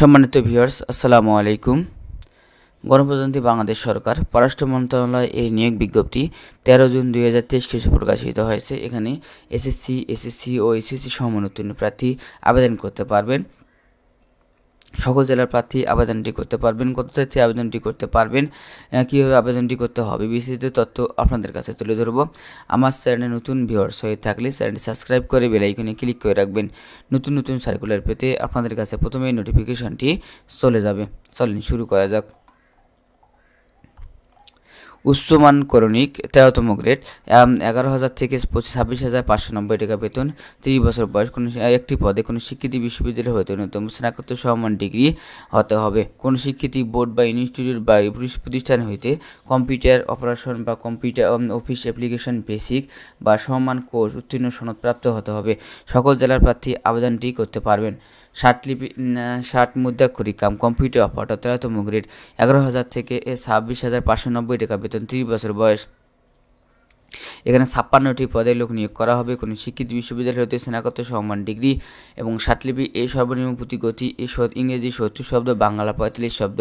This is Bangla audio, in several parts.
সম্মানিত ভিউয়ার্স আসসালামু আলাইকুম গণপ্রজাতন্ত্রী বাংলাদেশ সরকার পররাষ্ট্র মন্ত্রণালয় এর নিয়োগ বিজ্ঞপ্তি তেরো জুন দুই হাজার তেইশ খ্রিস্টে প্রকাশিত হয়েছে এখানে এসএসসি এসএসসি ও এসএসসি সমনোত্তীর্ণ প্রার্থী আবেদন করতে পারবেন সকল জেলার প্রার্থী আবেদনটি করতে পারবেন কত তারিখে আবেদনটি করতে পারবেন কীভাবে আবেদনটি করতে হবে বিস্তৃত তথ্য আপনাদের কাছে তুলে ধরব আমার চ্যানেলে নতুন ভিউয়ার্স হয়ে থাকলে চ্যানেলটি সাবস্ক্রাইব করে বেলাইকনে ক্লিক করে রাখবেন নতুন নতুন সার্কুলার পেতে আপনাদের কাছে প্রথমেই নোটিফিকেশনটি চলে যাবে চলেন শুরু করা যাক উচ্চমান করণিক তেরোতম গ্রেড এগারো হাজার থেকে ছাব্বিশ হাজার পাঁচশো নব্বই টাকা বেতন তিরিশ বছর বয়স কোনো একটি পদে কোনো স্বীকৃতি বিশ্ববিদ্যালয় হতে ন্যূনতম স্নাতকোত্তর সম্মান ডিগ্রি হতে হবে কোনো স্বীকৃতি বোর্ড বা ইনস্টিটিউট বা প্রতিষ্ঠান হইতে কম্পিউটার অপারেশন বা কম্পিউটার অফিস অ্যাপ্লিকেশন বেসিক বা সম্মান কোর্স উত্তীর্ণ সনদপ্রাপ্ত হতে হবে সকল জেলার প্রার্থী আবেদনটি করতে পারবেন ষাট লিপি ষাট মুদ্রা কাম কম্পিউটার অপারেটর তেরোতম গ্রেড এগারো হাজার থেকে ছাব্বিশ হাজার পাঁচশো নব্বই টাকা with Antibas Herbais এখানে ছাপ্পান্নটি পদে লোক নিয়োগ করা হবে কোনো শিক্ষিত বিশ্ববিদ্যালয় হতে স্নাতক সম্মান ডিগ্রি এবং সাতলিপি এ সর্বনিম্ন প্রতি গতি এ ইংরেজি সত্তর শব্দ বাংলা পঁয়তাল্লিশ শব্দ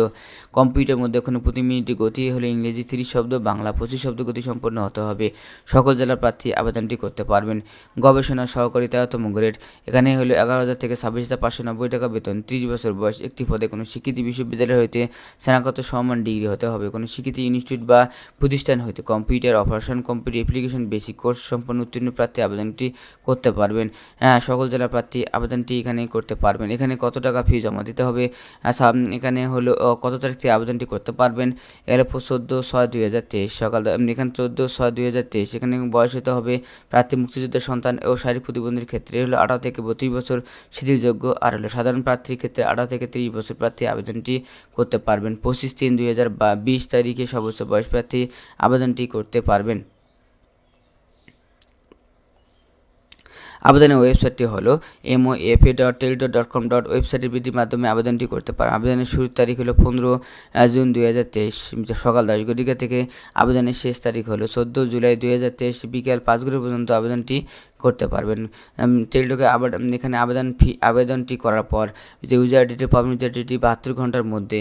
কম্পিউটার মধ্যে কোনো প্রতি মিনিটে গতি হলে ইংরেজি তিরিশ শব্দ বাংলা পঁচিশ শব্দ গতি সম্পন্ন হতে হবে সকল জেলার প্রার্থী আবেদনটি করতে পারবেন গবেষণা সহকারিতাতম গ্রেড এখানে হলো এগারো হাজার থেকে ছাব্বিশ হাজার পাঁচশো নব্বই টাকা বেতন ত্রিশ বছর বয়স একটি পদে কোনো স্বীকৃতি বিশ্ববিদ্যালয় হইতে স্নাতক সম্মান ডিগ্রি হতে হবে কোনো স্বীকৃতি ইনস্টিটিউট বা প্রতিষ্ঠান হইতে computer operation computer application education basic course সম্পন্ন উত্তীর্ণ প্রার্থী আবেদনটি করতে পারবেন হ্যাঁ সকল জেলা প্রার্থী আবেদনটি এখানে করতে পারবেন এখানে কত টাকা ফি জমা দিতে হবে এখানে হলো কত তারিখ থেকে আবেদনটি করতে পারবেন এর চোদ্দো ছয় দুই হাজার তেইশ সকাল এখানে চোদ্দো ছয় দুই হাজার তেইশ এখানে বয়স হতে হবে প্রার্থী মুক্তিযোদ্ধার সন্তান ও শারীরিক প্রতিবন্ধীর ক্ষেত্রে হলো আঠারো থেকে বত্রিশ বছর স্মৃতিযোগ্য আর হলো সাধারণ প্রার্থীর ক্ষেত্রে আঠারো থেকে তিরিশ বছর প্রার্থী আবেদনটি করতে পারবেন পঁচিশ তিন দুই হাজার বিশ তারিখে সর্বোচ্চ বয়স প্রার্থী আবেদনটি করতে পারবেন আবেদনের ওয়েবসাইটটি হলো এ ডট টেলিডো ডট কম ডট ওয়েবসাইটের বৃদ্ধির মাধ্যমে আবেদনটি করতে পারেন আবেদনের শুরুর তারিখ হলো পনেরো জুন দুই হাজার তেইশ সকাল দশ ঘটিকা থেকে আবেদনের শেষ তারিখ হলো চোদ্দো জুলাই দুই হাজার তেইশ বিকেল পাঁচ ঘটি পর্যন্ত আবেদনটি করতে পারবেন টেলিডোকে আবার এখানে আবেদন ফি আবেদনটি করার পর যে ইউজার ডিটি পাবলিক ইউজার বাহাত্তর ঘন্টার মধ্যে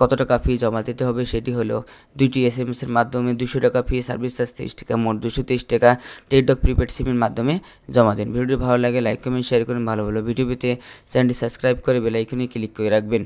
কত টাকা ফি জমা দিতে হবে সেটি হলো দুইটি এস এম এসের মাধ্যমে দুশো টাকা ফি সার্ভিস চার্জ তেইশ টাকা মোট দুশো তেইশ টাকা টেলিডক প্রিপেড সিমের মাধ্যমে জমা দিন ভিডিওটি ভালো লাগে লাইক কমেন্ট শেয়ার করুন ভালো ভালো ভিডিও পেতে চ্যানেলটি সাবস্ক্রাইব করে বেলাইকনে ক্লিক করে রাখবেন